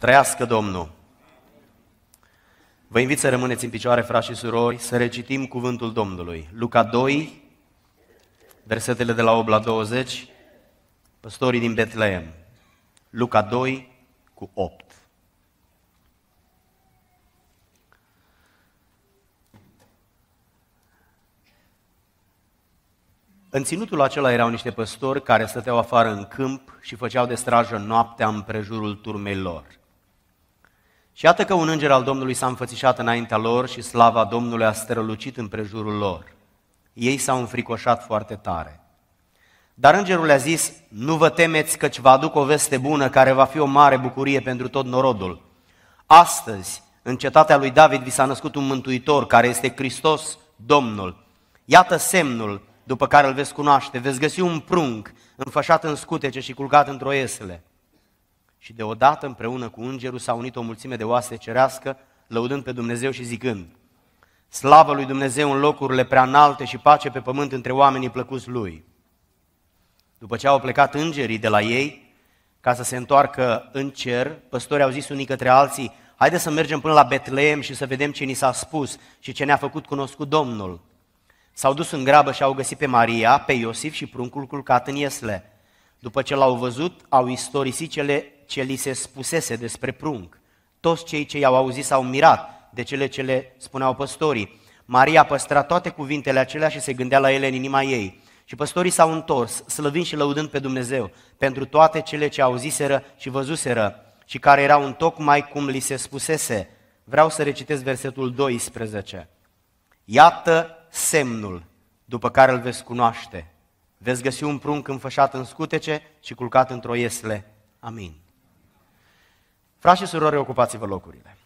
Trăiască Domnul! Vă invit să rămâneți în picioare, frați și surori, să recitim cuvântul Domnului. Luca 2, versetele de la 8 la 20, păstorii din Betleem. Luca 2 cu 8. În ținutul acela erau niște păstori care stăteau afară în câmp și făceau de strajă noaptea împrejurul turmei lor. Și iată că un înger al Domnului s-a înfățișat înaintea lor și slava Domnului a strălucit împrejurul lor. Ei s-au înfricoșat foarte tare. Dar îngerul le-a zis, nu vă temeți căci vă aduc o veste bună care va fi o mare bucurie pentru tot norodul. Astăzi, în cetatea lui David, vi s-a născut un mântuitor care este Hristos Domnul. Iată semnul după care îl veți cunoaște, veți găsi un prunc înfășat în scutece și culcat într-o iesele. Și deodată împreună cu îngerul s-a unit o mulțime de oase cerească, lăudând pe Dumnezeu și zicând, Slavă lui Dumnezeu în locurile prea înalte și pace pe pământ între oamenii plăcuți lui. După ce au plecat îngerii de la ei, ca să se întoarcă în cer, păstorii au zis unii către alții, haideți să mergem până la Betleem și să vedem ce ni s-a spus și ce ne-a făcut cunoscut Domnul. S-au dus în grabă și au găsit pe Maria, pe Iosif și pruncul culcat în iesle. După ce l-au văzut, au istorisit cele ce li se spusese despre prunc. Toți cei ce i-au auzit s-au mirat de cele ce le spuneau păstorii. Maria păstra toate cuvintele acelea și se gândea la ele în inima ei. Și păstorii s-au întors, slăvind și lăudând pe Dumnezeu, pentru toate cele ce auziseră și văzuseră și care erau în tocmai cum li se spusese. Vreau să recitesc versetul 12. Iată semnul după care îl veți cunoaște. Veți găsi un prunc înfășat în scutece și culcat într-o iesle. Amin. Frați și surori, ocupați-vă locurile.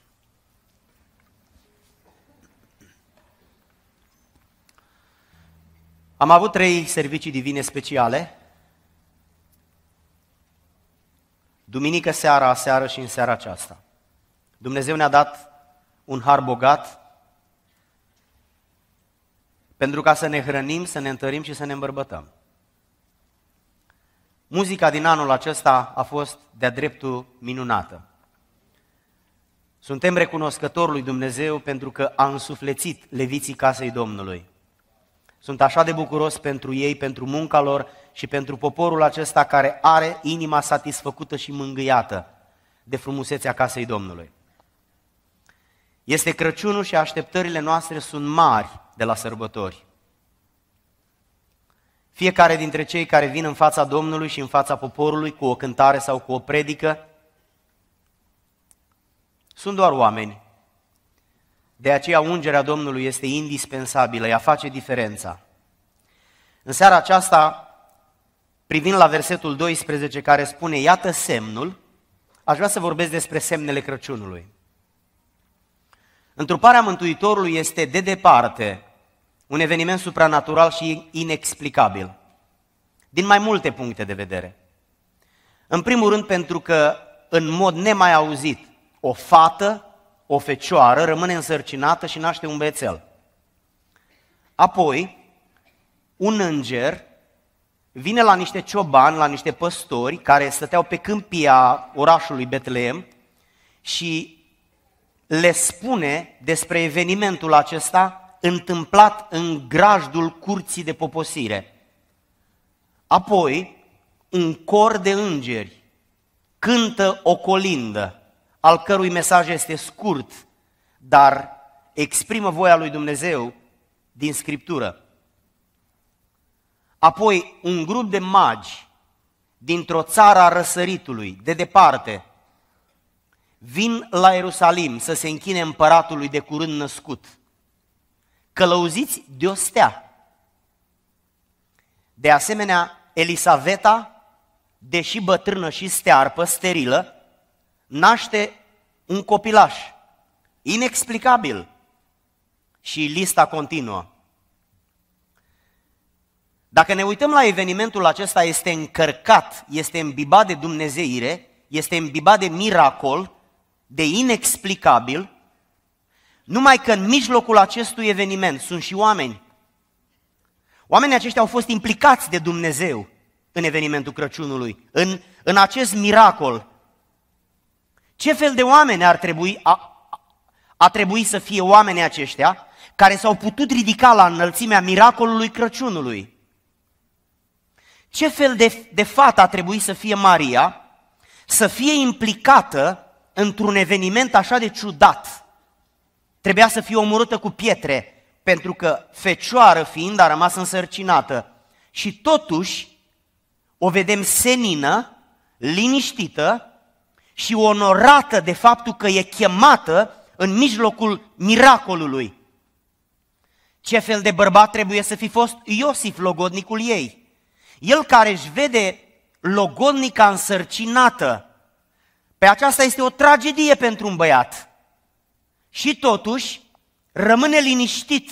Am avut trei servicii divine speciale. Duminică seara, seară și în seara aceasta. Dumnezeu ne-a dat un har bogat pentru ca să ne hrănim, să ne întărim și să ne îmbărbătăm. Muzica din anul acesta a fost de-a dreptul minunată. Suntem recunoscători lui Dumnezeu pentru că a însuflețit leviții casei Domnului. Sunt așa de bucuros pentru ei, pentru munca lor și pentru poporul acesta care are inima satisfăcută și mângâiată de frumusețea casei Domnului. Este Crăciunul și așteptările noastre sunt mari de la sărbători. Fiecare dintre cei care vin în fața Domnului și în fața poporului cu o cântare sau cu o predică sunt doar oameni. De aceea ungerea Domnului este indispensabilă, ea face diferența. În seara aceasta, privind la versetul 12 care spune, iată semnul, aș vrea să vorbesc despre semnele Crăciunului. Întruparea Mântuitorului este de departe un eveniment supranatural și inexplicabil, din mai multe puncte de vedere. În primul rând pentru că, în mod nemai auzit, o fată, o fecioară, rămâne însărcinată și naște un bețel. Apoi, un înger vine la niște ciobani, la niște păstori care stăteau pe câmpia orașului Betleem și le spune despre evenimentul acesta întâmplat în grajdul curții de poposire. Apoi, un cor de îngeri cântă o colindă al cărui mesaj este scurt, dar exprimă voia lui Dumnezeu din Scriptură. Apoi, un grup de magi dintr-o țară a răsăritului, de departe, vin la Ierusalim să se închine împăratului de curând născut, călăuziți de o stea. De asemenea, Elisaveta, deși bătrână și stearpă, sterilă, naște un copilaș, inexplicabil. Și lista continuă. Dacă ne uităm la evenimentul acesta, este încărcat, este îmbibat de dumnezeire, este îmbibat de miracol, de inexplicabil, numai că în mijlocul acestui eveniment sunt și oameni. Oamenii aceștia au fost implicați de Dumnezeu în evenimentul Crăciunului, în, în acest miracol, ce fel de oameni ar trebui, a, a trebui să fie oamenii aceștia care s-au putut ridica la înălțimea miracolului Crăciunului? Ce fel de, de fată a trebuit să fie Maria să fie implicată într-un eveniment așa de ciudat? Trebuia să fie omorâtă cu pietre, pentru că fecioară fiind a rămas însărcinată. Și totuși o vedem senină, liniștită, și onorată de faptul că e chemată în mijlocul miracolului. Ce fel de bărbat trebuie să fi fost Iosif, logodnicul ei? El care își vede logodnica însărcinată. Pe aceasta este o tragedie pentru un băiat. Și totuși rămâne liniștit,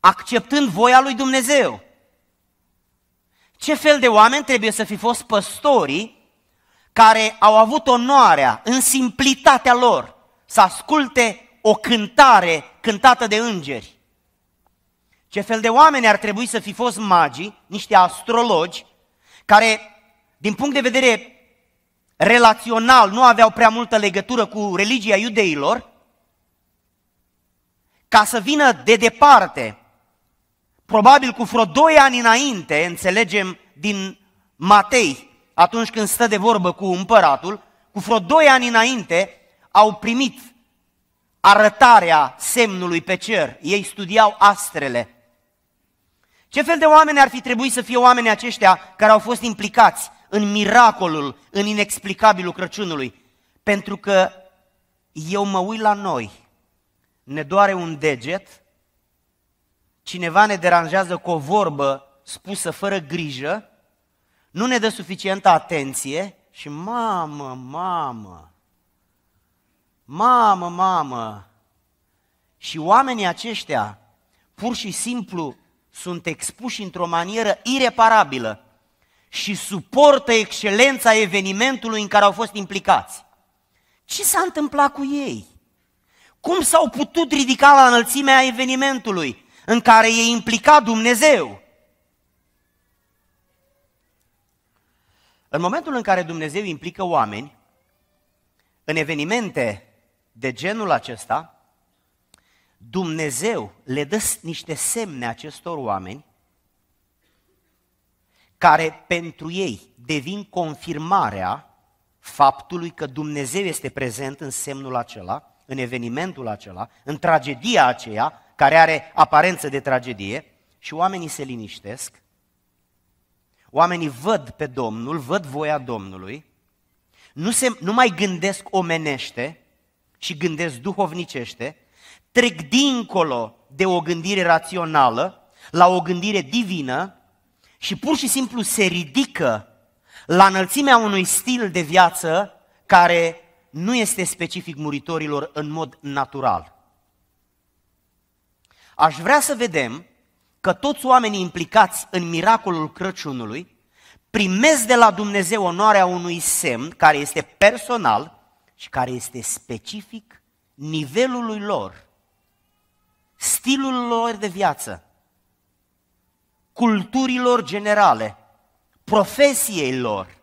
acceptând voia lui Dumnezeu. Ce fel de oameni trebuie să fi fost păstorii care au avut onoarea în simplitatea lor să asculte o cântare cântată de îngeri. Ce fel de oameni ar trebui să fi fost magii, niște astrologi, care, din punct de vedere relațional, nu aveau prea multă legătură cu religia iudeilor, ca să vină de departe, probabil cu vreo doi ani înainte, înțelegem din Matei, atunci când stă de vorbă cu împăratul, cu vreo doi ani înainte, au primit arătarea semnului pe cer. Ei studiau astrele. Ce fel de oameni ar fi trebuit să fie oamenii aceștia care au fost implicați în miracolul, în inexplicabilul Crăciunului? Pentru că eu mă uit la noi, ne doare un deget, cineva ne deranjează cu o vorbă spusă fără grijă, nu ne dă suficientă atenție și mamă, mamă, mamă, mamă. Și oamenii aceștia pur și simplu sunt expuși într-o manieră ireparabilă și suportă excelența evenimentului în care au fost implicați. Ce s-a întâmplat cu ei? Cum s-au putut ridica la înălțimea evenimentului în care e implicat Dumnezeu? În momentul în care Dumnezeu implică oameni în evenimente de genul acesta, Dumnezeu le dă niște semne acestor oameni care pentru ei devin confirmarea faptului că Dumnezeu este prezent în semnul acela, în evenimentul acela, în tragedia aceea, care are aparență de tragedie, și oamenii se liniștesc Oamenii văd pe Domnul, văd voia Domnului, nu, se, nu mai gândesc omenește, ci gândesc duhovnicește, trec dincolo de o gândire rațională la o gândire divină și pur și simplu se ridică la înălțimea unui stil de viață care nu este specific muritorilor în mod natural. Aș vrea să vedem că toți oamenii implicați în miracolul Crăciunului primesc de la Dumnezeu onoarea unui semn care este personal și care este specific nivelului lor, stilul lor de viață, culturilor generale, profesiei lor,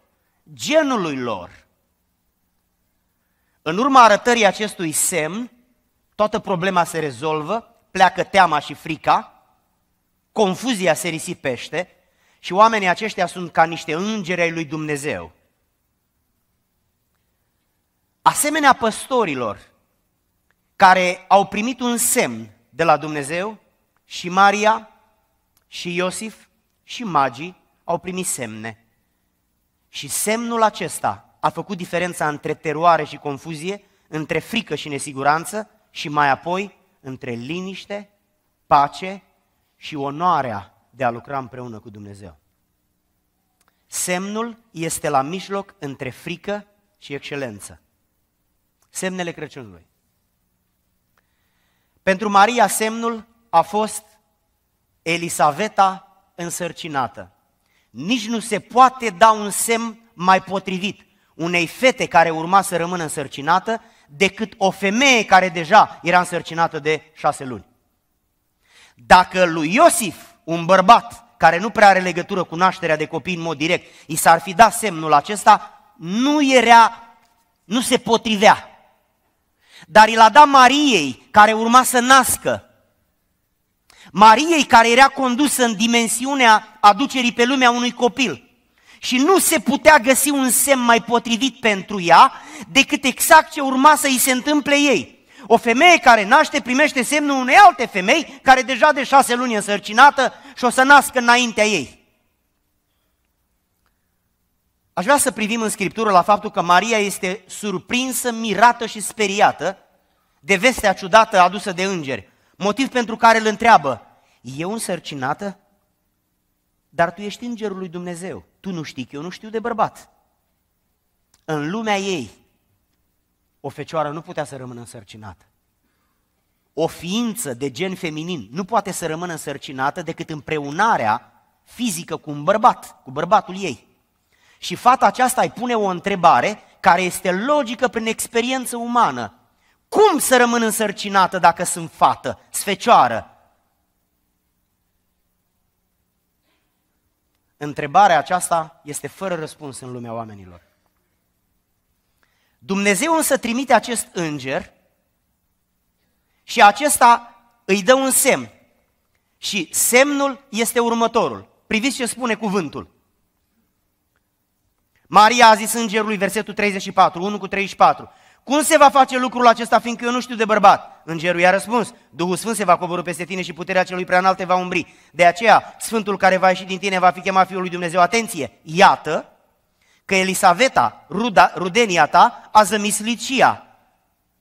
genului lor. În urma arătării acestui semn, toată problema se rezolvă, pleacă teama și frica, confuzia se risipește și oamenii aceștia sunt ca niște îngeri ai lui Dumnezeu. Asemenea păstorilor care au primit un semn de la Dumnezeu și Maria și Iosif și magii au primit semne. Și semnul acesta a făcut diferența între teroare și confuzie, între frică și nesiguranță și mai apoi între liniște, pace și onoarea de a lucra împreună cu Dumnezeu. Semnul este la mijloc între frică și excelență. Semnele Crăciunului. Pentru Maria semnul a fost Elisaveta însărcinată. Nici nu se poate da un semn mai potrivit unei fete care urma să rămână însărcinată decât o femeie care deja era însărcinată de șase luni. Dacă lui Iosif, un bărbat care nu prea are legătură cu nașterea de copii în mod direct, i s-ar fi dat semnul acesta, nu era, nu se potrivea. Dar i l-a dat Mariei, care urma să nască. Mariei care era condusă în dimensiunea aducerii pe lumea unui copil. Și nu se putea găsi un semn mai potrivit pentru ea decât exact ce urma să îi se întâmple ei. O femeie care naște primește semnul unei alte femei care deja de șase luni însărcinată și o să nască înaintea ei. Aș vrea să privim în Scriptură la faptul că Maria este surprinsă, mirată și speriată de vestea ciudată adusă de îngeri, motiv pentru care îl întreabă, un însărcinată? Dar tu ești îngerul lui Dumnezeu, tu nu știi că eu nu știu de bărbat. În lumea ei, o fecioară nu putea să rămână însărcinată. O ființă de gen feminin nu poate să rămână însărcinată decât împreunarea fizică cu un bărbat, cu bărbatul ei. Și fata aceasta îi pune o întrebare care este logică prin experiență umană. Cum să rămân însărcinată dacă sunt fată, sfecioară? Întrebarea aceasta este fără răspuns în lumea oamenilor. Dumnezeu însă trimite acest înger și acesta îi dă un semn. Și semnul este următorul. Priviți ce spune cuvântul. Maria a zis îngerului, versetul 34, 1 cu 34, cum se va face lucrul acesta, fiindcă eu nu știu de bărbat? Îngerul i-a răspuns, Duhul Sfânt se va coborâ peste tine și puterea celui preanalt te va umbri. De aceea, Sfântul care va ieși din tine va fi chemat Fiul lui Dumnezeu. Atenție, iată că Elisaveta, ruda, rudenia ta, a zămislit și ea.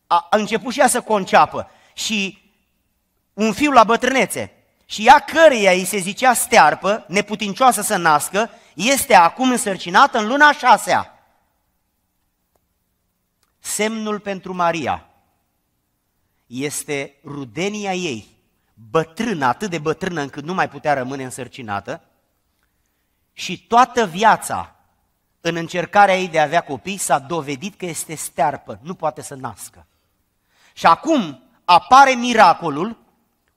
A, a început și ea să conceapă și un fiu la bătrânețe. Și ea căreia îi se zicea stearpă, neputincioasă să nască, este acum însărcinată în luna șasea. Semnul pentru Maria este rudenia ei, bătrână, atât de bătrână încât nu mai putea rămâne însărcinată, și toată viața în încercarea ei de a avea copii, s-a dovedit că este stearpă, nu poate să nască. Și acum apare miracolul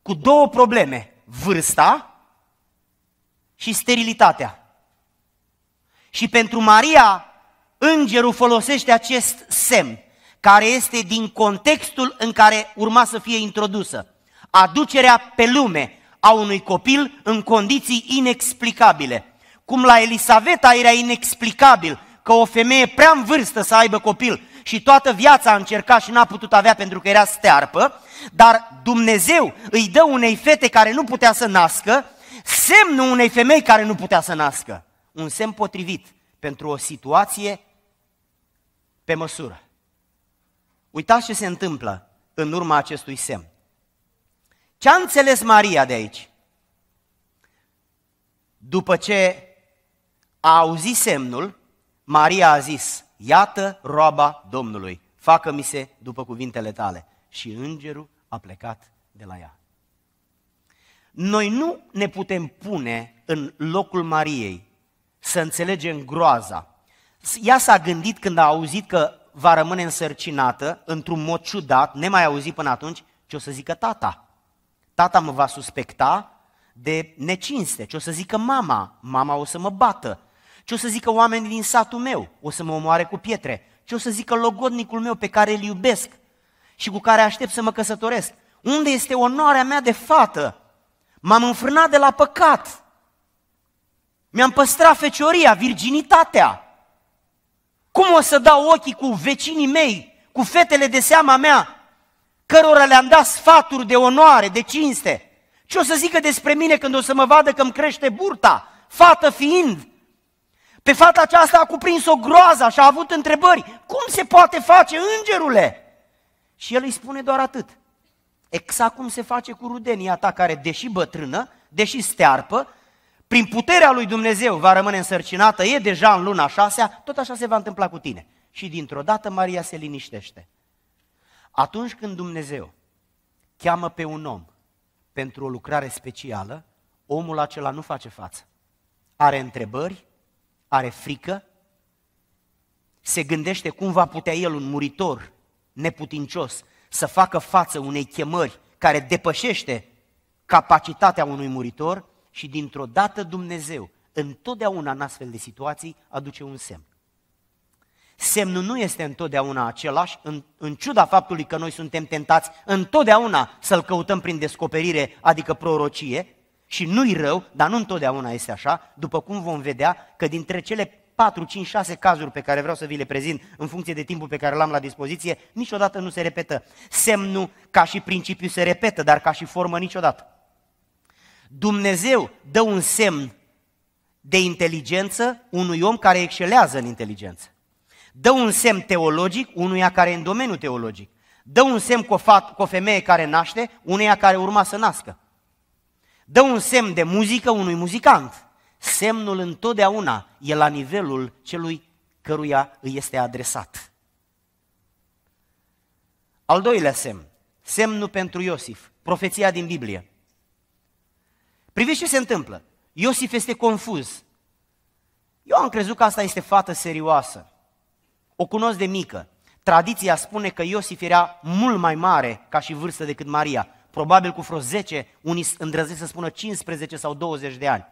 cu două probleme, vârsta și sterilitatea. Și pentru Maria, îngerul folosește acest semn, care este din contextul în care urma să fie introdusă. Aducerea pe lume a unui copil în condiții inexplicabile – cum la Elisaveta era inexplicabil că o femeie prea în vârstă să aibă copil și toată viața a încercat și n-a putut avea pentru că era stearpă, dar Dumnezeu îi dă unei fete care nu putea să nască semnul unei femei care nu putea să nască. Un semn potrivit pentru o situație pe măsură. Uitați ce se întâmplă în urma acestui semn. Ce a înțeles Maria de aici? După ce a auzit semnul, Maria a zis, iată roaba Domnului, facă-mi se după cuvintele tale. Și îngerul a plecat de la ea. Noi nu ne putem pune în locul Mariei să înțelegem groaza. Ea s-a gândit când a auzit că va rămâne însărcinată, într-un mod ciudat, nemai auzit până atunci, ce o să zică tata. Tata mă va suspecta de necinste, ce o să zică mama, mama o să mă bată, ce o să zică oamenii din satul meu? O să mă omoare cu pietre. Ce o să zică logodnicul meu pe care îl iubesc și cu care aștept să mă căsătoresc? Unde este onoarea mea de fată? M-am înfrânat de la păcat. Mi-am păstrat fecioria, virginitatea. Cum o să dau ochii cu vecinii mei, cu fetele de seama mea, cărora le-am dat sfaturi de onoare, de cinste? Ce o să zică despre mine când o să mă vadă că îmi crește burta, fată fiind? Pe fata aceasta a cuprins-o groază și a avut întrebări. Cum se poate face, îngerule? Și el îi spune doar atât. Exact cum se face cu rudenia ta care, deși bătrână, deși stearpă, prin puterea lui Dumnezeu va rămâne însărcinată, e deja în luna șasea, tot așa se va întâmpla cu tine. Și dintr-o dată Maria se liniștește. Atunci când Dumnezeu cheamă pe un om pentru o lucrare specială, omul acela nu face față. Are întrebări, are frică? Se gândește cum va putea el, un muritor neputincios, să facă față unei chemări care depășește capacitatea unui muritor și dintr-o dată Dumnezeu, întotdeauna în astfel de situații, aduce un semn. Semnul nu este întotdeauna același, în, în ciuda faptului că noi suntem tentați întotdeauna să-L căutăm prin descoperire, adică prorocie, și nu-i rău, dar nu întotdeauna este așa, după cum vom vedea că dintre cele 4, 5, 6 cazuri pe care vreau să vi le prezint în funcție de timpul pe care l-am la dispoziție, niciodată nu se repetă. Semnul ca și principiu se repetă, dar ca și formă niciodată. Dumnezeu dă un semn de inteligență unui om care excelează în inteligență. Dă un semn teologic unuia care e în domeniul teologic. Dă un semn cu o, fat, cu o femeie care naște, uneia care urma să nască dă un semn de muzică unui muzicant. Semnul întotdeauna e la nivelul celui căruia îi este adresat. Al doilea semn, semnul pentru Iosif, profeția din Biblie. Priviți ce se întâmplă. Iosif este confuz. Eu am crezut că asta este fată serioasă. O cunosc de mică. Tradiția spune că Iosif era mult mai mare ca și vârstă decât Maria probabil cu vreo 10, unii îndrăznesc să spună 15 sau 20 de ani.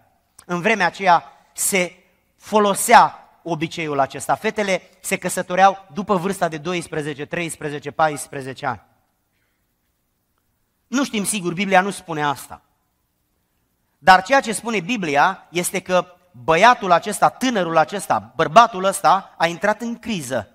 În vremea aceea se folosea obiceiul acesta. Fetele se căsătoreau după vârsta de 12, 13, 14 ani. Nu știm sigur, Biblia nu spune asta. Dar ceea ce spune Biblia este că băiatul acesta, tânărul acesta, bărbatul ăsta a intrat în criză.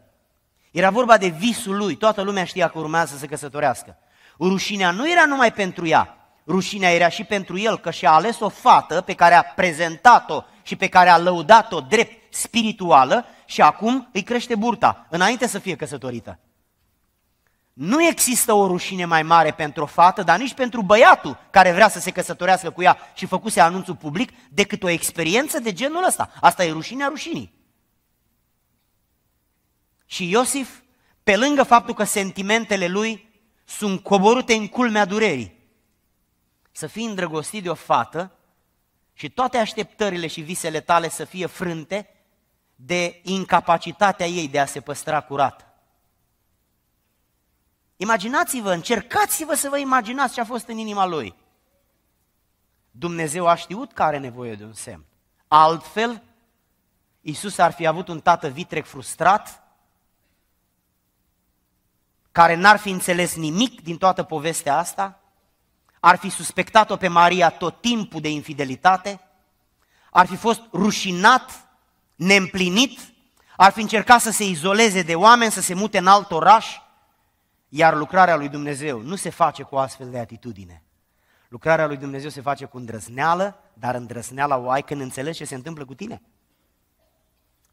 Era vorba de visul lui, toată lumea știa că urmează să se căsătorească. Rușinea nu era numai pentru ea, rușinea era și pentru el că și-a ales o fată pe care a prezentat-o și pe care a lăudat-o drept spirituală și acum îi crește burta, înainte să fie căsătorită. Nu există o rușine mai mare pentru o fată, dar nici pentru băiatul care vrea să se căsătorească cu ea și făcuse anunțul public, decât o experiență de genul ăsta. Asta e rușinea rușinii. Și Iosif, pe lângă faptul că sentimentele lui sunt coborâte în culmea durerii. Să fii îndrăgostit de o fată și toate așteptările și visele tale să fie frânte de incapacitatea ei de a se păstra curată. Imaginați-vă, încercați-vă să vă imaginați ce a fost în inima lui. Dumnezeu a știut că are nevoie de un semn. Altfel, Isus ar fi avut un tată vitreg frustrat, care n-ar fi înțeles nimic din toată povestea asta, ar fi suspectat-o pe Maria tot timpul de infidelitate, ar fi fost rușinat, neîmplinit, ar fi încercat să se izoleze de oameni, să se mute în alt oraș, iar lucrarea lui Dumnezeu nu se face cu astfel de atitudine. Lucrarea lui Dumnezeu se face cu îndrăzneală, dar îndrăzneala o ai când înțelegi ce se întâmplă cu tine.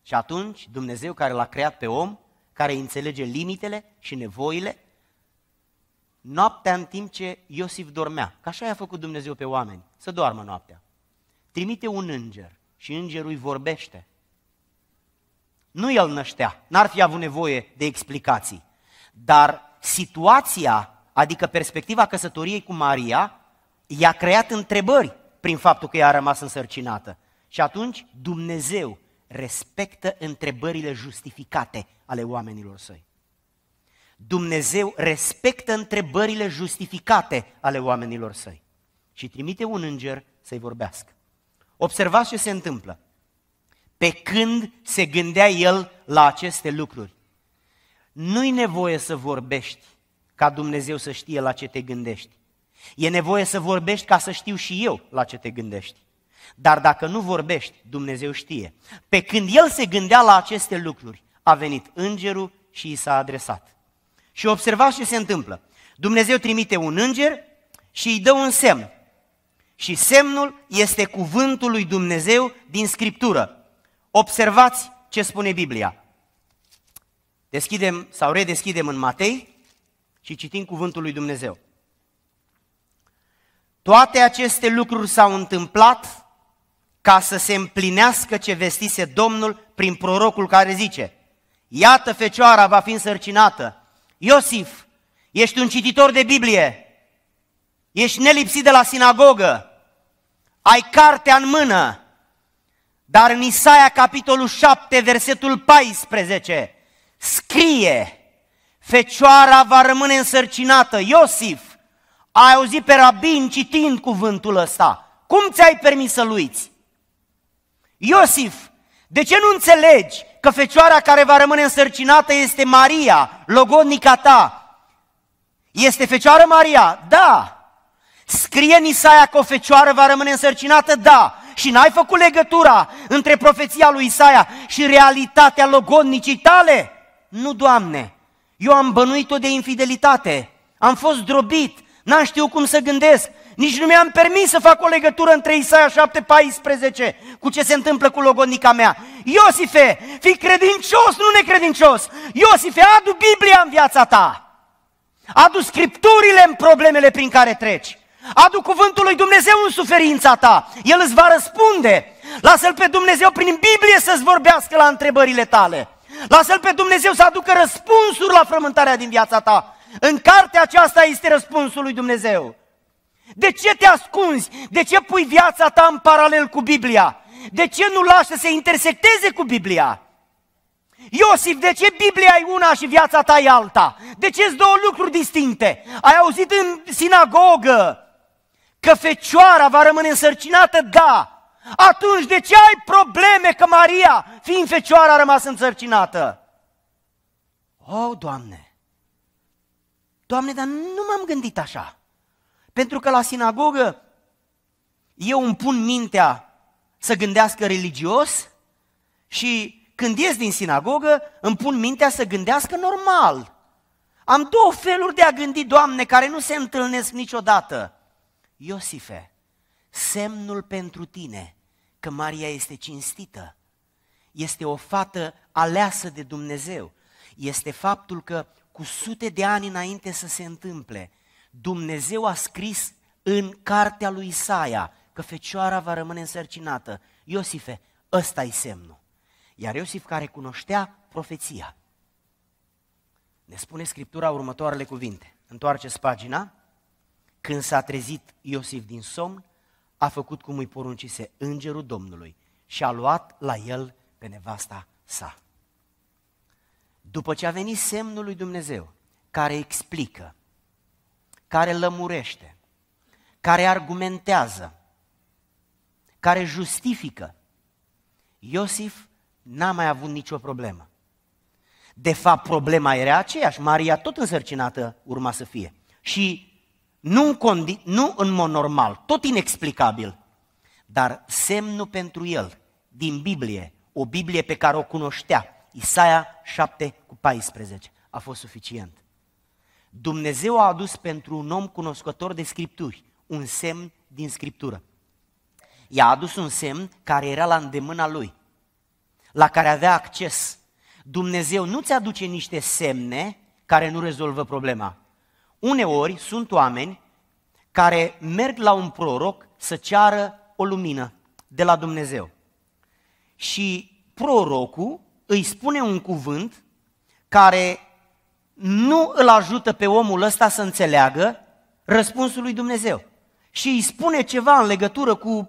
Și atunci Dumnezeu care l-a creat pe om care înțelege limitele și nevoile, noaptea în timp ce Iosif dormea. Că așa i-a făcut Dumnezeu pe oameni, să doarmă noaptea. Trimite un înger și îngerul îi vorbește. Nu el năștea, n-ar fi avut nevoie de explicații. Dar situația, adică perspectiva căsătoriei cu Maria, i-a creat întrebări prin faptul că ea a rămas însărcinată. Și atunci Dumnezeu respectă întrebările justificate ale oamenilor săi. Dumnezeu respectă întrebările justificate ale oamenilor săi și trimite un înger să-i vorbească. Observați ce se întâmplă. Pe când se gândea el la aceste lucruri, nu-i nevoie să vorbești ca Dumnezeu să știe la ce te gândești. E nevoie să vorbești ca să știu și eu la ce te gândești. Dar dacă nu vorbești, Dumnezeu știe. Pe când el se gândea la aceste lucruri, a venit îngerul și i s-a adresat. Și observați ce se întâmplă. Dumnezeu trimite un înger și îi dă un semn. Și semnul este cuvântul lui Dumnezeu din Scriptură. Observați ce spune Biblia. Deschidem sau redeschidem în Matei și citim cuvântul lui Dumnezeu. Toate aceste lucruri s-au întâmplat ca să se împlinească ce vestise Domnul prin prorocul care zice, iată fecioara va fi însărcinată, Iosif, ești un cititor de Biblie, ești nelipsit de la sinagogă, ai cartea în mână, dar în Isaia capitolul 7, versetul 14, scrie, fecioara va rămâne însărcinată, Iosif, ai auzit pe rabin citind cuvântul ăsta, cum ți-ai permis să-l uiți? Iosif, de ce nu înțelegi că fecioara care va rămâne însărcinată este Maria, logodnica ta? Este fecioară Maria? Da. Scrie în Isaia că o fecioară va rămâne însărcinată? Da. Și n-ai făcut legătura între profeția lui Isaia și realitatea logodnicii tale? Nu, Doamne, eu am bănuit-o de infidelitate, am fost drobit, n-am știut cum să gândesc, nici nu mi-am permis să fac o legătură între Isaia 7,14 cu ce se întâmplă cu logonica mea. Iosife, fii credincios, nu necredincios. Iosife, adu Biblia în viața ta. Adu scripturile în problemele prin care treci. Adu cuvântul lui Dumnezeu în suferința ta. El îți va răspunde. Lasă-L pe Dumnezeu prin Biblie să-ți vorbească la întrebările tale. Lasă-L pe Dumnezeu să aducă răspunsuri la frământarea din viața ta. În cartea aceasta este răspunsul lui Dumnezeu. De ce te ascunzi? De ce pui viața ta în paralel cu Biblia? De ce nu lași să se intersecteze cu Biblia? Iosif, de ce Biblia e una și viața ta e alta? De ce sunt două lucruri distincte? Ai auzit în sinagogă că fecioara va rămâne însărcinată? Da! Atunci de ce ai probleme că Maria, fiind fecioara, a rămas însărcinată? oh, Doamne! Doamne, dar nu m-am gândit așa. Pentru că la sinagogă eu îmi pun mintea să gândească religios și când ies din sinagogă îmi pun mintea să gândească normal. Am două feluri de a gândi, Doamne, care nu se întâlnesc niciodată. Iosife, semnul pentru tine că Maria este cinstită, este o fată aleasă de Dumnezeu, este faptul că cu sute de ani înainte să se întâmple, Dumnezeu a scris în cartea lui Isaia că fecioara va rămâne însărcinată. Iosife, ăsta e semnul. Iar Iosif care cunoștea profeția, ne spune Scriptura următoarele cuvinte. Întoarceți pagina. Când s-a trezit Iosif din somn, a făcut cum îi poruncise îngerul Domnului și a luat la el pe nevasta sa. După ce a venit semnul lui Dumnezeu, care explică care lămurește, care argumentează, care justifică. Iosif n-a mai avut nicio problemă. De fapt, problema era aceeași. Maria tot însărcinată urma să fie. Și nu în, condi- nu în mod normal, tot inexplicabil, dar semnul pentru el din Biblie, o Biblie pe care o cunoștea, Isaia 7 cu 14, a fost suficient. Dumnezeu a adus pentru un om cunoscător de scripturi un semn din scriptură. I-a adus un semn care era la îndemâna lui, la care avea acces. Dumnezeu nu ți aduce niște semne care nu rezolvă problema. Uneori sunt oameni care merg la un proroc să ceară o lumină de la Dumnezeu. Și prorocul îi spune un cuvânt care nu îl ajută pe omul ăsta să înțeleagă răspunsul lui Dumnezeu. Și îi spune ceva în legătură cu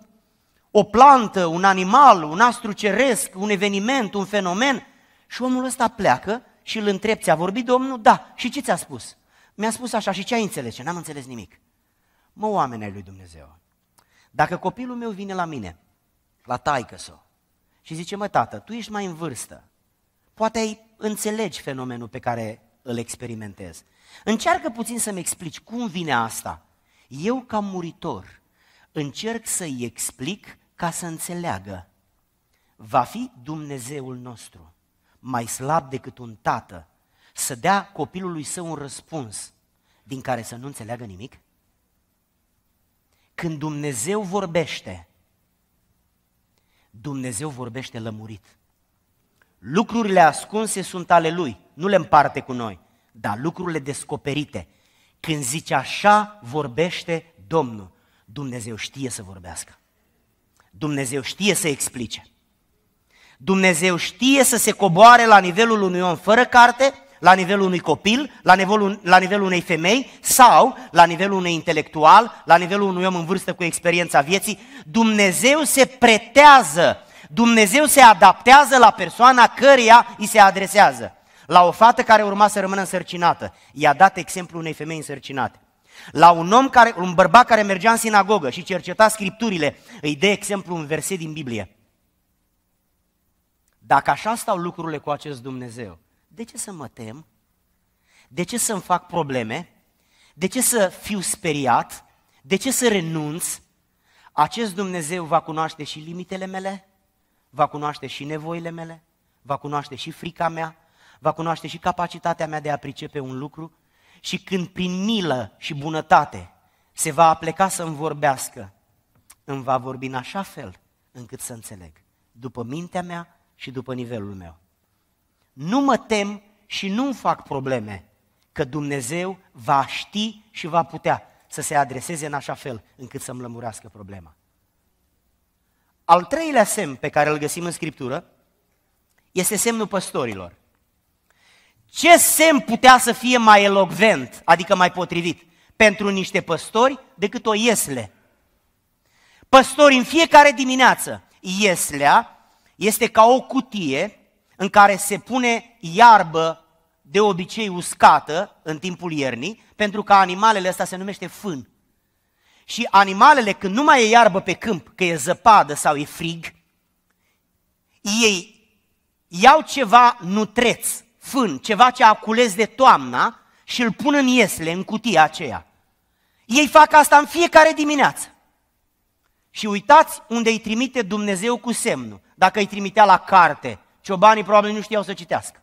o plantă, un animal, un astru ceresc, un eveniment, un fenomen. Și omul ăsta pleacă și îl întreb, ți-a vorbit Domnul? Da. Și ce ți-a spus? Mi-a spus așa, și ce ai înțeles? N-am înțeles nimic. Mă, oameni ai lui Dumnezeu, dacă copilul meu vine la mine, la taică sau, și zice, mă, tată, tu ești mai în vârstă, poate ai înțelegi fenomenul pe care îl experimentez. Încearcă puțin să-mi explici cum vine asta. Eu, ca muritor, încerc să-i explic ca să înțeleagă. Va fi Dumnezeul nostru, mai slab decât un tată, să dea copilului său un răspuns din care să nu înțeleagă nimic? Când Dumnezeu vorbește, Dumnezeu vorbește lămurit. Lucrurile ascunse sunt ale Lui nu le împarte cu noi, dar lucrurile descoperite. Când zice așa, vorbește Domnul. Dumnezeu știe să vorbească. Dumnezeu știe să explice. Dumnezeu știe să se coboare la nivelul unui om fără carte, la nivelul unui copil, la nivelul, la nivelul unei femei sau la nivelul unui intelectual, la nivelul unui om în vârstă cu experiența vieții. Dumnezeu se pretează, Dumnezeu se adaptează la persoana căreia îi se adresează. La o fată care urma să rămână însărcinată, i-a dat exemplu unei femei însărcinate. La un om, care, un bărbat care mergea în sinagogă și cerceta scripturile, îi dă exemplu un verset din Biblie. Dacă așa stau lucrurile cu acest Dumnezeu, de ce să mă tem? De ce să-mi fac probleme? De ce să fiu speriat? De ce să renunț? Acest Dumnezeu va cunoaște și limitele mele, va cunoaște și nevoile mele, va cunoaște și frica mea, va cunoaște și capacitatea mea de a pricepe un lucru și când prin milă și bunătate se va apleca să-mi vorbească, îmi va vorbi în așa fel încât să înțeleg, după mintea mea și după nivelul meu. Nu mă tem și nu-mi fac probleme că Dumnezeu va ști și va putea să se adreseze în așa fel încât să-mi lămurească problema. Al treilea semn pe care îl găsim în Scriptură este semnul păstorilor. Ce semn putea să fie mai elogvent, adică mai potrivit, pentru niște păstori decât o iesle? Păstori în fiecare dimineață, ieslea este ca o cutie în care se pune iarbă de obicei uscată în timpul iernii, pentru că animalele astea se numește fân. Și animalele, când nu mai e iarbă pe câmp, că e zăpadă sau e frig, ei iau ceva nutreț fân, ceva ce a cules de toamna și îl pun în iesle, în cutia aceea. Ei fac asta în fiecare dimineață. Și uitați unde îi trimite Dumnezeu cu semnul. Dacă îi trimitea la carte, ciobanii probabil nu știau să citească.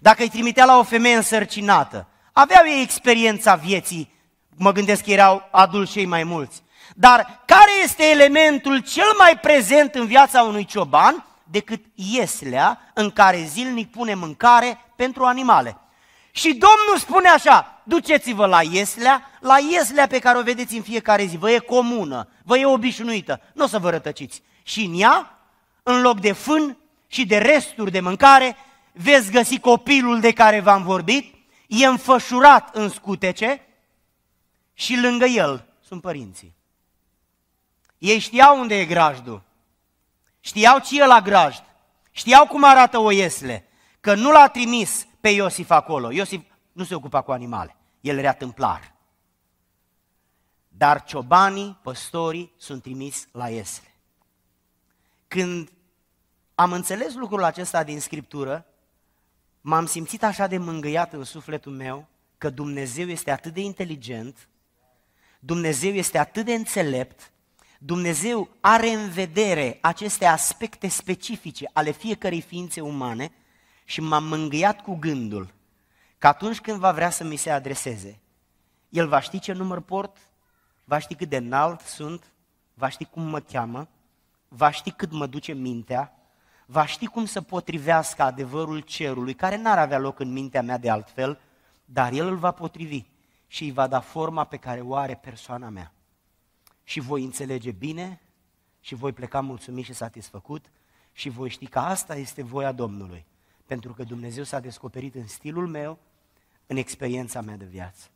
Dacă îi trimitea la o femeie însărcinată, aveau ei experiența vieții, mă gândesc că erau adulți cei mai mulți. Dar care este elementul cel mai prezent în viața unui cioban? decât ieslea în care zilnic pune mâncare pentru animale. Și Domnul spune așa, duceți-vă la ieslea, la ieslea pe care o vedeți în fiecare zi, vă e comună, vă e obișnuită, nu o să vă rătăciți. Și în ea, în loc de fân și de resturi de mâncare, veți găsi copilul de care v-am vorbit, e înfășurat în scutece și lângă el sunt părinții. Ei știau unde e grajdul, Știau ce e la grajd, știau cum arată oiesle, că nu l-a trimis pe Iosif acolo. Iosif nu se ocupa cu animale, el era tâmplar. Dar ciobanii, păstorii sunt trimiși la Iesle. Când am înțeles lucrul acesta din Scriptură, m-am simțit așa de mângâiat în sufletul meu că Dumnezeu este atât de inteligent, Dumnezeu este atât de înțelept, Dumnezeu are în vedere aceste aspecte specifice ale fiecărei ființe umane și m-am mângâiat cu gândul că atunci când va vrea să mi se adreseze, el va ști ce număr port, va ști cât de înalt sunt, va ști cum mă cheamă, va ști cât mă duce mintea, va ști cum să potrivească adevărul cerului, care n-ar avea loc în mintea mea de altfel, dar el îl va potrivi și îi va da forma pe care o are persoana mea și voi înțelege bine și voi pleca mulțumit și satisfăcut și voi ști că asta este voia Domnului, pentru că Dumnezeu s-a descoperit în stilul meu, în experiența mea de viață.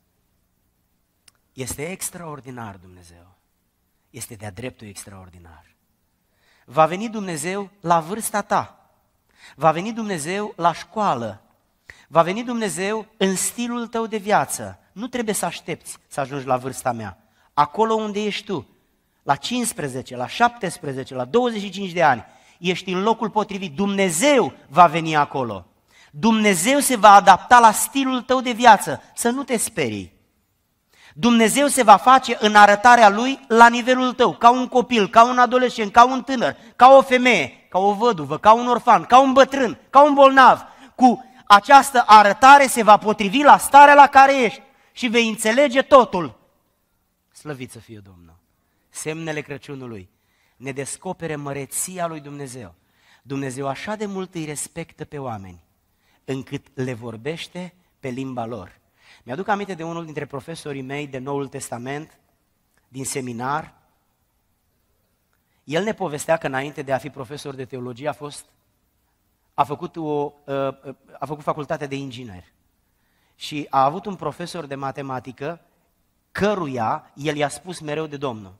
Este extraordinar Dumnezeu. Este de-a dreptul extraordinar. Va veni Dumnezeu la vârsta ta. Va veni Dumnezeu la școală. Va veni Dumnezeu în stilul tău de viață. Nu trebuie să aștepți să ajungi la vârsta mea acolo unde ești tu, la 15, la 17, la 25 de ani, ești în locul potrivit. Dumnezeu va veni acolo. Dumnezeu se va adapta la stilul tău de viață, să nu te sperii. Dumnezeu se va face în arătarea Lui la nivelul tău, ca un copil, ca un adolescent, ca un tânăr, ca o femeie, ca o văduvă, ca un orfan, ca un bătrân, ca un bolnav. Cu această arătare se va potrivi la starea la care ești și vei înțelege totul. Slăvit să fie Domnul! Semnele Crăciunului ne descopere măreția lui Dumnezeu. Dumnezeu așa de mult îi respectă pe oameni, încât le vorbește pe limba lor. Mi-aduc aminte de unul dintre profesorii mei de Noul Testament, din seminar. El ne povestea că înainte de a fi profesor de teologie a fost a făcut, o, ă, ă, a făcut facultate de inginer și a avut un profesor de matematică căruia el i-a spus mereu de Domnul.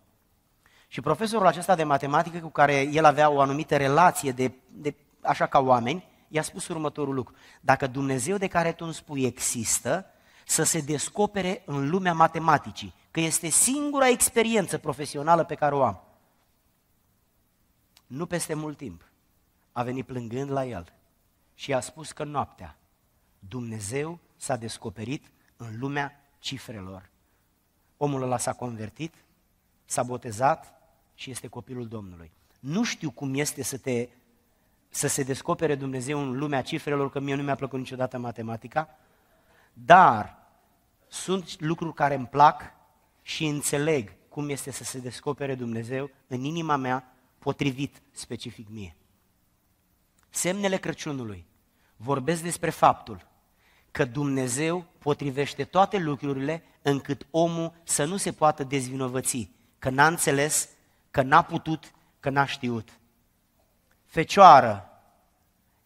Și profesorul acesta de matematică, cu care el avea o anumită relație de, de așa ca oameni, i-a spus următorul lucru. Dacă Dumnezeu de care tu îmi spui există, să se descopere în lumea matematicii, că este singura experiență profesională pe care o am. Nu peste mult timp a venit plângând la el și a spus că noaptea Dumnezeu s-a descoperit în lumea cifrelor Omul ăla s-a convertit, s-a botezat și este copilul Domnului. Nu știu cum este să, te, să se descopere Dumnezeu în lumea cifrelor, că mie nu mi-a plăcut niciodată matematica, dar sunt lucruri care îmi plac și înțeleg cum este să se descopere Dumnezeu în inima mea, potrivit specific mie. Semnele Crăciunului vorbesc despre faptul că Dumnezeu potrivește toate lucrurile încât omul să nu se poată dezvinovăți, că n-a înțeles, că n-a putut, că n-a știut. Fecioară,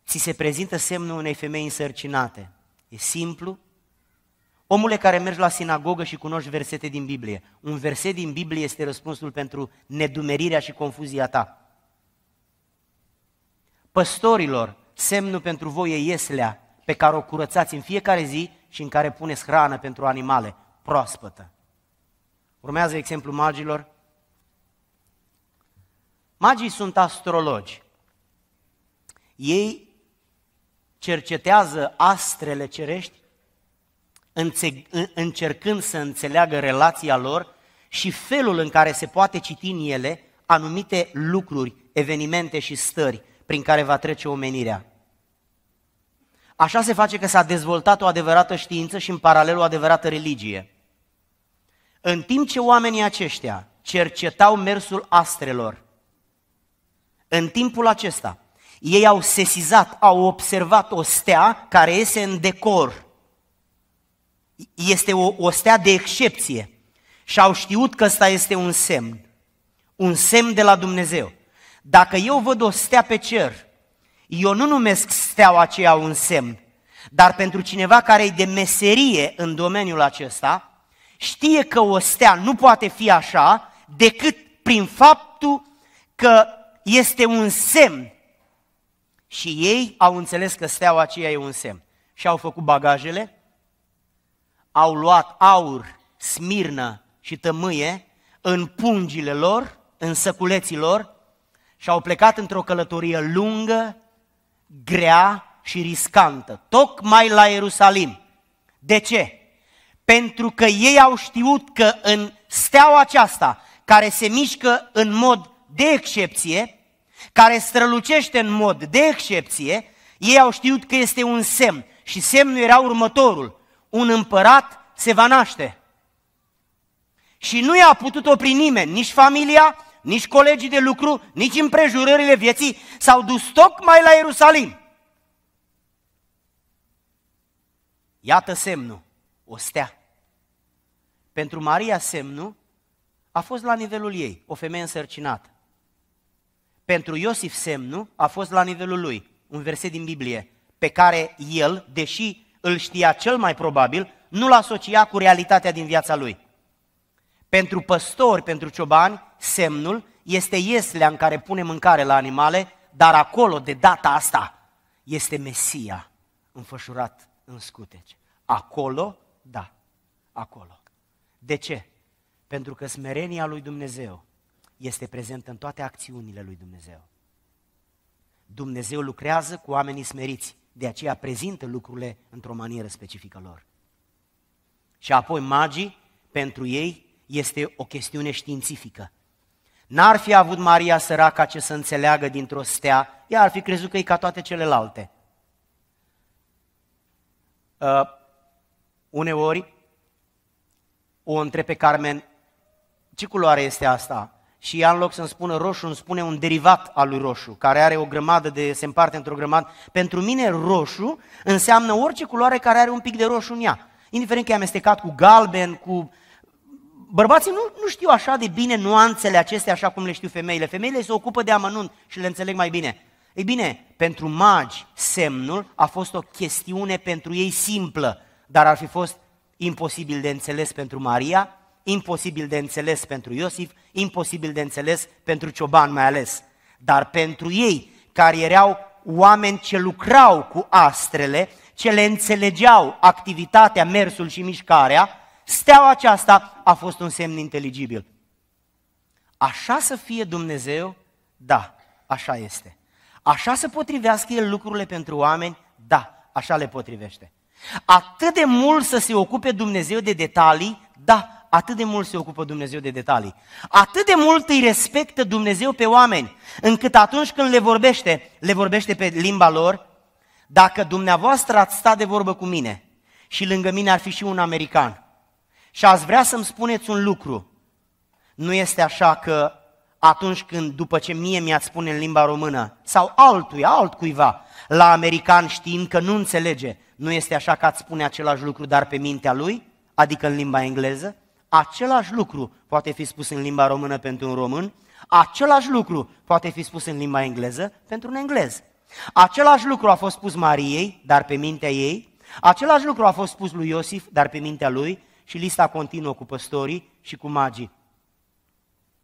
ți se prezintă semnul unei femei însărcinate. E simplu. Omule care mergi la sinagogă și cunoști versete din Biblie, un verset din Biblie este răspunsul pentru nedumerirea și confuzia ta. Păstorilor, semnul pentru voi e ieslea, pe care o curățați în fiecare zi și în care puneți hrană pentru animale proaspătă. Urmează exemplul magilor. Magii sunt astrologi. Ei cercetează astrele cerești, încercând să înțeleagă relația lor și felul în care se poate citi în ele anumite lucruri, evenimente și stări prin care va trece omenirea. Așa se face că s-a dezvoltat o adevărată știință și în paralel o adevărată religie. În timp ce oamenii aceștia cercetau mersul astrelor, în timpul acesta, ei au sesizat, au observat o stea care iese în decor. Este o, o stea de excepție. Și au știut că ăsta este un semn. Un semn de la Dumnezeu. Dacă eu văd o stea pe cer eu nu numesc steaua aceea un semn, dar pentru cineva care e de meserie în domeniul acesta, știe că o stea nu poate fi așa decât prin faptul că este un semn. Și ei au înțeles că steaua aceea e un semn. Și au făcut bagajele, au luat aur, smirnă și tămâie în pungile lor, în săculeții lor și au plecat într-o călătorie lungă grea și riscantă, tocmai la Ierusalim. De ce? Pentru că ei au știut că în steaua aceasta, care se mișcă în mod de excepție, care strălucește în mod de excepție, ei au știut că este un semn. Și semnul era următorul. Un împărat se va naște. Și nu i-a putut opri nimeni, nici familia, nici colegii de lucru, nici împrejurările vieții, s-au dus tocmai la Ierusalim. Iată semnul, o stea. Pentru Maria semnul a fost la nivelul ei, o femeie însărcinată. Pentru Iosif semnul a fost la nivelul lui, un verset din Biblie, pe care el, deși îl știa cel mai probabil, nu l-asocia a cu realitatea din viața lui. Pentru păstori, pentru ciobani, semnul este ieslea în care pune mâncare la animale, dar acolo, de data asta, este Mesia înfășurat în scuteci. Acolo, da, acolo. De ce? Pentru că smerenia lui Dumnezeu este prezentă în toate acțiunile lui Dumnezeu. Dumnezeu lucrează cu oamenii smeriți, de aceea prezintă lucrurile într-o manieră specifică lor. Și apoi magii, pentru ei, este o chestiune științifică. N-ar fi avut Maria săraca ce să înțeleagă dintr-o stea, ea ar fi crezut că e ca toate celelalte. Uh, uneori o întreb pe Carmen, ce culoare este asta? Și ea în loc să-mi spună roșu, îmi spune un derivat al lui roșu, care are o grămadă de, se împarte într-o grămadă. Pentru mine roșu înseamnă orice culoare care are un pic de roșu în ea. Indiferent că e amestecat cu galben, cu Bărbații nu, nu știu așa de bine nuanțele acestea așa cum le știu femeile. Femeile se ocupă de amănunt și le înțeleg mai bine. Ei bine, pentru magi, semnul a fost o chestiune pentru ei simplă, dar ar fi fost imposibil de înțeles pentru Maria, imposibil de înțeles pentru Iosif, imposibil de înțeles pentru cioban mai ales. Dar pentru ei, care erau oameni ce lucrau cu astrele, ce le înțelegeau activitatea, mersul și mișcarea, Steaua aceasta a fost un semn inteligibil. Așa să fie Dumnezeu? Da, așa este. Așa să potrivească El lucrurile pentru oameni? Da, așa le potrivește. Atât de mult să se ocupe Dumnezeu de detalii? Da, atât de mult se ocupă Dumnezeu de detalii. Atât de mult îi respectă Dumnezeu pe oameni, încât atunci când le vorbește, le vorbește pe limba lor, dacă dumneavoastră ați stat de vorbă cu mine și lângă mine ar fi și un american, și ați vrea să-mi spuneți un lucru. Nu este așa că atunci când, după ce mie mi-ați spune în limba română, sau altuia, altcuiva, la american știind că nu înțelege, nu este așa că ați spune același lucru, dar pe mintea lui, adică în limba engleză? Același lucru poate fi spus în limba română pentru un român, același lucru poate fi spus în limba engleză pentru un englez. Același lucru a fost spus Mariei, dar pe mintea ei, același lucru a fost spus lui Iosif, dar pe mintea lui, și lista continuă cu păstorii și cu magii.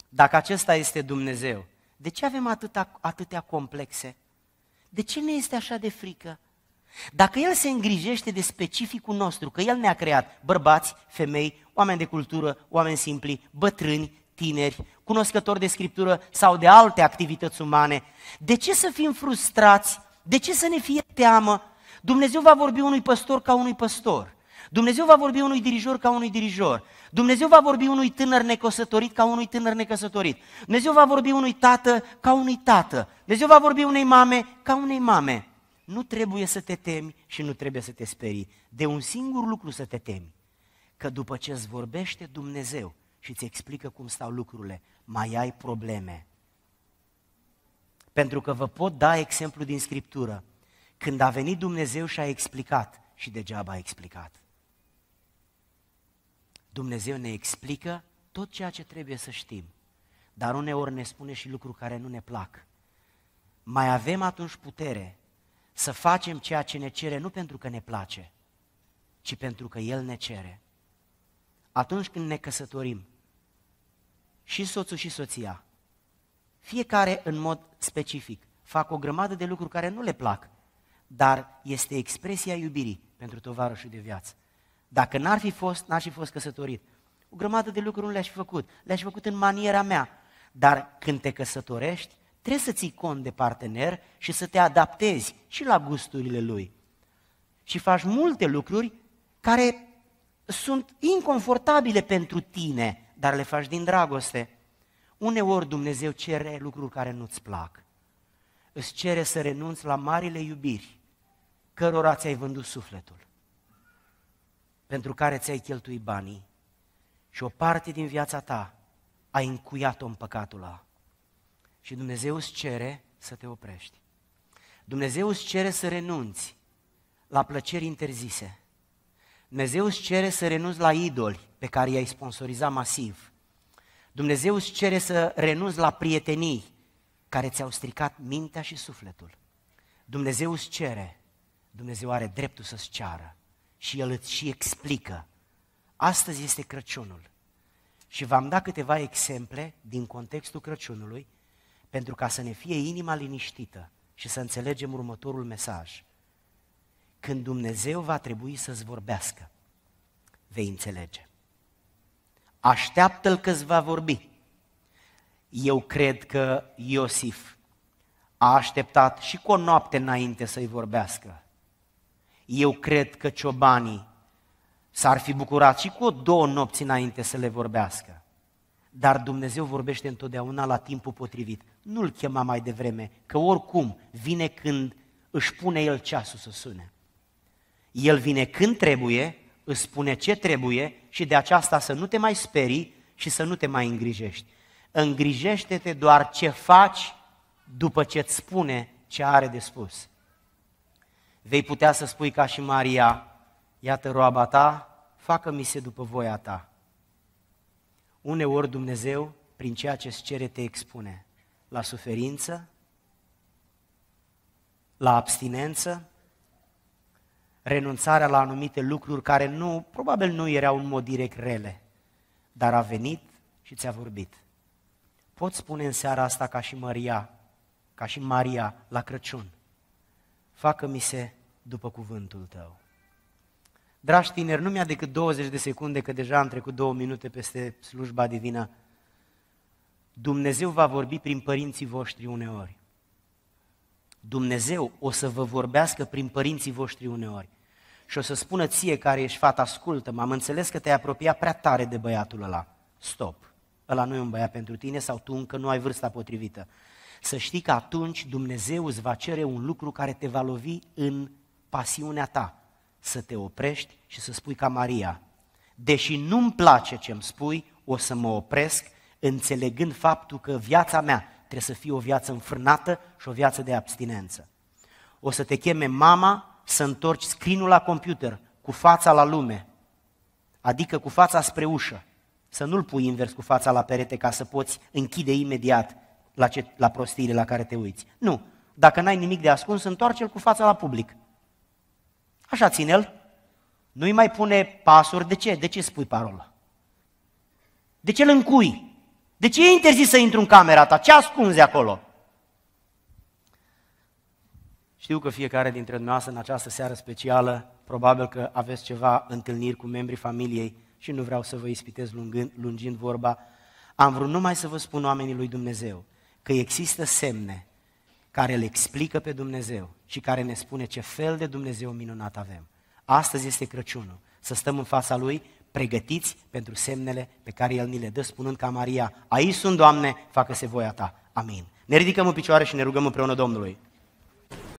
Dacă acesta este Dumnezeu, de ce avem atâta, atâtea complexe? De ce ne este așa de frică? Dacă El se îngrijește de specificul nostru, că El ne-a creat bărbați, femei, oameni de cultură, oameni simpli, bătrâni, tineri, cunoscători de scriptură sau de alte activități umane, de ce să fim frustrați? De ce să ne fie teamă? Dumnezeu va vorbi unui păstor ca unui păstor. Dumnezeu va vorbi unui dirijor ca unui dirijor. Dumnezeu va vorbi unui tânăr necăsătorit ca unui tânăr necăsătorit. Dumnezeu va vorbi unui tată ca unui tată. Dumnezeu va vorbi unei mame ca unei mame. Nu trebuie să te temi și nu trebuie să te sperii. De un singur lucru să te temi. Că după ce îți vorbește Dumnezeu și îți explică cum stau lucrurile, mai ai probleme. Pentru că vă pot da exemplu din Scriptură. Când a venit Dumnezeu și a explicat și degeaba a explicat. Dumnezeu ne explică tot ceea ce trebuie să știm, dar uneori ne spune și lucruri care nu ne plac. Mai avem atunci putere să facem ceea ce ne cere nu pentru că ne place, ci pentru că El ne cere. Atunci când ne căsătorim, și soțul și soția, fiecare în mod specific, fac o grămadă de lucruri care nu le plac, dar este expresia iubirii pentru tovarășul de viață. Dacă n-ar fi fost, n-aș fi fost căsătorit. O grămadă de lucruri nu le-aș fi făcut. Le-aș fi făcut în maniera mea. Dar când te căsătorești, trebuie să ții cont de partener și să te adaptezi și la gusturile lui. Și faci multe lucruri care sunt inconfortabile pentru tine, dar le faci din dragoste. Uneori Dumnezeu cere lucruri care nu-ți plac. Îți cere să renunți la marile iubiri cărora ți-ai vândut sufletul pentru care ți-ai cheltuit banii și o parte din viața ta ai încuiat-o în păcatul ăla. Și Dumnezeu îți cere să te oprești. Dumnezeu îți cere să renunți la plăceri interzise. Dumnezeu îți cere să renunți la idoli pe care i-ai sponsorizat masiv. Dumnezeu îți cere să renunți la prietenii care ți-au stricat mintea și sufletul. Dumnezeu îți cere, Dumnezeu are dreptul să-ți ceară și el îți și explică. Astăzi este Crăciunul și v-am dat câteva exemple din contextul Crăciunului pentru ca să ne fie inima liniștită și să înțelegem următorul mesaj. Când Dumnezeu va trebui să-ți vorbească, vei înțelege. Așteaptă-l că ți va vorbi. Eu cred că Iosif a așteptat și cu o noapte înainte să-i vorbească. Eu cred că ciobanii s-ar fi bucurat și cu o două nopți înainte să le vorbească. Dar Dumnezeu vorbește întotdeauna la timpul potrivit. Nu-l chema mai devreme, că oricum vine când își pune el ceasul să sune. El vine când trebuie, îți spune ce trebuie și de aceasta să nu te mai sperii și să nu te mai îngrijești. Îngrijește-te doar ce faci după ce îți spune ce are de spus vei putea să spui ca și Maria, iată roaba ta, facă-mi se după voia ta. Uneori Dumnezeu, prin ceea ce îți cere, te expune la suferință, la abstinență, renunțarea la anumite lucruri care nu, probabil nu erau în mod direct rele, dar a venit și ți-a vorbit. Poți spune în seara asta ca și Maria, ca și Maria la Crăciun facă-mi se după cuvântul tău. Dragi tineri, nu mi-a decât 20 de secunde, că deja am trecut două minute peste slujba divină. Dumnezeu va vorbi prin părinții voștri uneori. Dumnezeu o să vă vorbească prin părinții voștri uneori. Și o să spună ție care ești fata, ascultă m-am înțeles că te-ai apropiat prea tare de băiatul ăla. Stop. Ăla nu e un băiat pentru tine sau tu încă nu ai vârsta potrivită. Să știi că atunci Dumnezeu îți va cere un lucru care te va lovi în pasiunea ta. Să te oprești și să spui ca Maria, deși nu-mi place ce îmi spui, o să mă opresc, înțelegând faptul că viața mea trebuie să fie o viață înfrânată și o viață de abstinență. O să te cheme mama să întorci scrinul la computer cu fața la lume, adică cu fața spre ușă, să nu-l pui invers cu fața la perete ca să poți închide imediat, la, ce, la prostiile la care te uiți. Nu. Dacă n-ai nimic de ascuns, întoarce-l cu fața la public. Așa ține-l. Nu-i mai pune pasuri. De ce? De ce spui parola? De ce îl încui? De ce e interzis să intru în camera ta? Ce ascunzi acolo? Știu că fiecare dintre dumneavoastră în această seară specială, probabil că aveți ceva întâlniri cu membrii familiei și nu vreau să vă ispitez lungând, lungind vorba, am vrut numai să vă spun oamenii lui Dumnezeu că există semne care îl explică pe Dumnezeu și care ne spune ce fel de Dumnezeu minunat avem. Astăzi este Crăciunul, să stăm în fața Lui pregătiți pentru semnele pe care El ni le dă, spunând ca Maria, aici sunt, Doamne, facă-se voia Ta. Amin. Ne ridicăm în picioare și ne rugăm împreună Domnului.